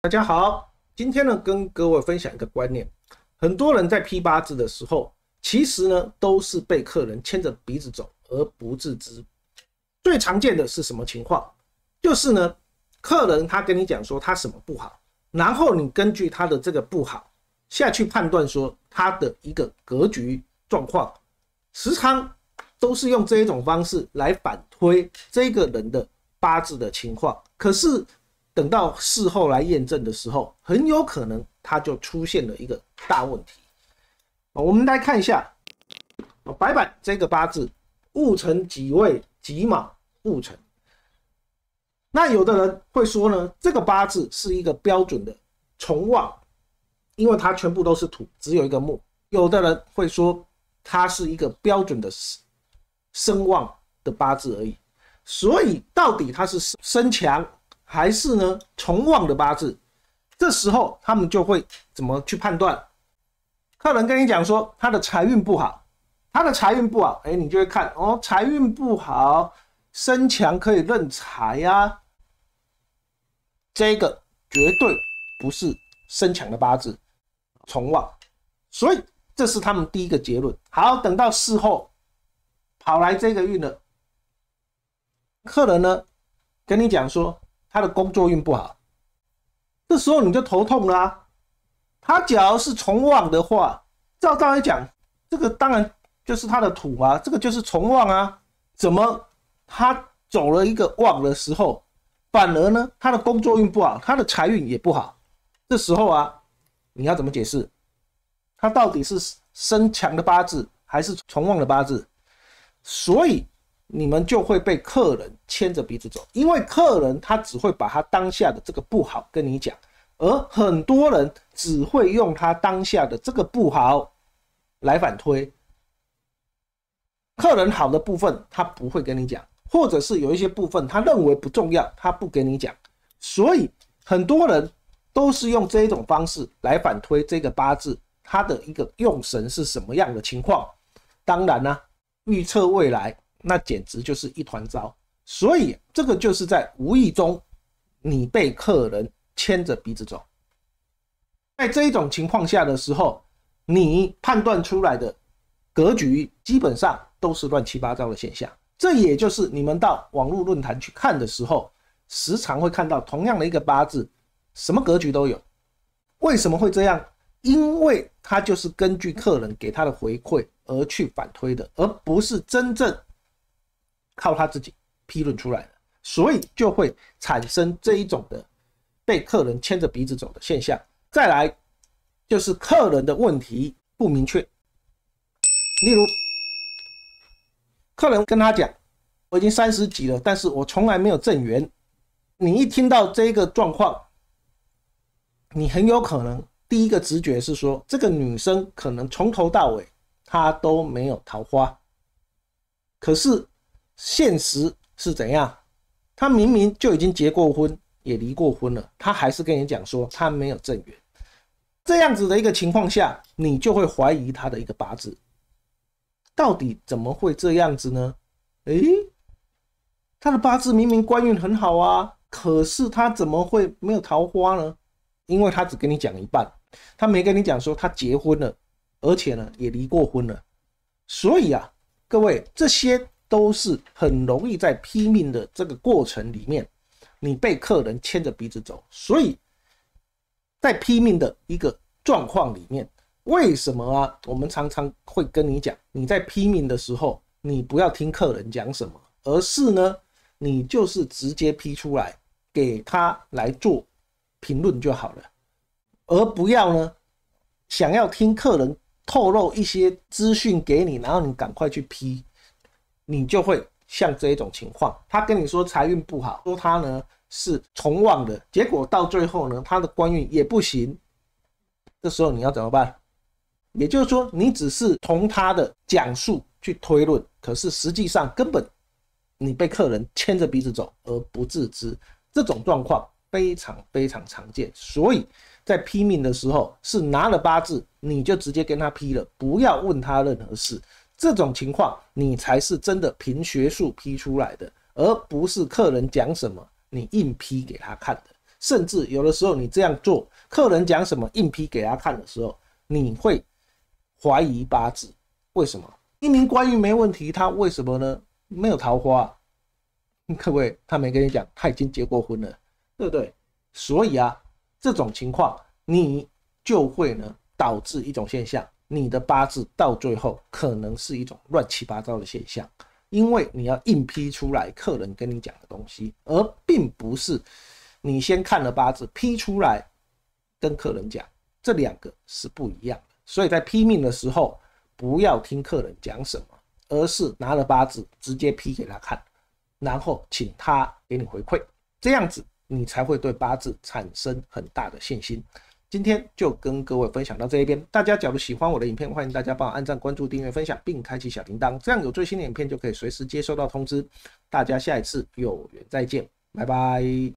大家好，今天呢，跟各位分享一个观念。很多人在批八字的时候，其实呢，都是被客人牵着鼻子走而不自知。最常见的是什么情况？就是呢，客人他跟你讲说他什么不好，然后你根据他的这个不好下去判断说他的一个格局状况，时常都是用这一种方式来反推这个人的八字的情况。可是。等到事后来验证的时候，很有可能它就出现了一个大问题我们来看一下白板这个八字戊辰己未己卯戊辰。那有的人会说呢，这个八字是一个标准的重旺，因为它全部都是土，只有一个木。有的人会说，它是一个标准的生旺的八字而已。所以到底它是生强？还是呢，重旺的八字，这时候他们就会怎么去判断？客人跟你讲说他的财运不好，他的财运不好，哎，你就会看哦，财运不好，身强可以认财呀，这个绝对不是身强的八字，重旺，所以这是他们第一个结论。好，等到事后跑来这个运了，客人呢跟你讲说。他的工作运不好，这时候你就头痛啦。他只要是重旺的话，照道理讲，这个当然就是他的土啊，这个就是重旺啊。怎么他走了一个旺的时候，反而呢他的工作运不好，他的财运也不好？这时候啊，你要怎么解释？他到底是身强的八字还是重旺的八字？所以。你们就会被客人牵着鼻子走，因为客人他只会把他当下的这个不好跟你讲，而很多人只会用他当下的这个不好来反推客人好的部分，他不会跟你讲，或者是有一些部分他认为不重要，他不给你讲。所以很多人都是用这一种方式来反推这个八字它的一个用神是什么样的情况。当然呢，预测未来。那简直就是一团糟，所以这个就是在无意中，你被客人牵着鼻子走，在这一种情况下的时候，你判断出来的格局基本上都是乱七八糟的现象。这也就是你们到网络论坛去看的时候，时常会看到同样的一个八字，什么格局都有。为什么会这样？因为他就是根据客人给他的回馈而去反推的，而不是真正。靠他自己批论出来的，所以就会产生这一种的被客人牵着鼻子走的现象。再来就是客人的问题不明确，例如客人跟他讲：“我已经三十几了，但是我从来没有正缘。”你一听到这个状况，你很有可能第一个直觉是说这个女生可能从头到尾她都没有桃花，可是。现实是怎样？他明明就已经结过婚，也离过婚了，他还是跟你讲说他没有正缘。这样子的一个情况下，你就会怀疑他的一个八字，到底怎么会这样子呢？哎，他的八字明明官运很好啊，可是他怎么会没有桃花呢？因为他只跟你讲一半，他没跟你讲说他结婚了，而且呢也离过婚了。所以啊，各位这些。都是很容易在拼命的这个过程里面，你被客人牵着鼻子走，所以在拼命的一个状况里面，为什么啊？我们常常会跟你讲，你在拼命的时候，你不要听客人讲什么，而是呢，你就是直接批出来给他来做评论就好了，而不要呢，想要听客人透露一些资讯给你，然后你赶快去批。你就会像这一种情况，他跟你说财运不好，说他呢是从旺的结果，到最后呢他的官运也不行。这时候你要怎么办？也就是说，你只是同他的讲述去推论，可是实际上根本你被客人牵着鼻子走而不自知，这种状况非常非常常见。所以在批命的时候，是拿了八字，你就直接跟他批了，不要问他任何事。这种情况，你才是真的凭学术批出来的，而不是客人讲什么你硬批给他看的。甚至有的时候，你这样做，客人讲什么硬批给他看的时候，你会怀疑八字。为什么？一名官员没问题，他为什么呢？没有桃花，各位，他没跟你讲，他已经结过婚了，对不对？所以啊，这种情况你就会呢导致一种现象。你的八字到最后可能是一种乱七八糟的现象，因为你要硬批出来客人跟你讲的东西，而并不是你先看了八字批出来跟客人讲，这两个是不一样的。所以在批命的时候，不要听客人讲什么，而是拿了八字直接批给他看，然后请他给你回馈，这样子你才会对八字产生很大的信心。今天就跟各位分享到这一边。大家假如喜欢我的影片，欢迎大家帮我按赞、关注、订阅、分享，并开启小铃铛，这样有最新的影片就可以随时接收到通知。大家下一次有缘再见，拜拜。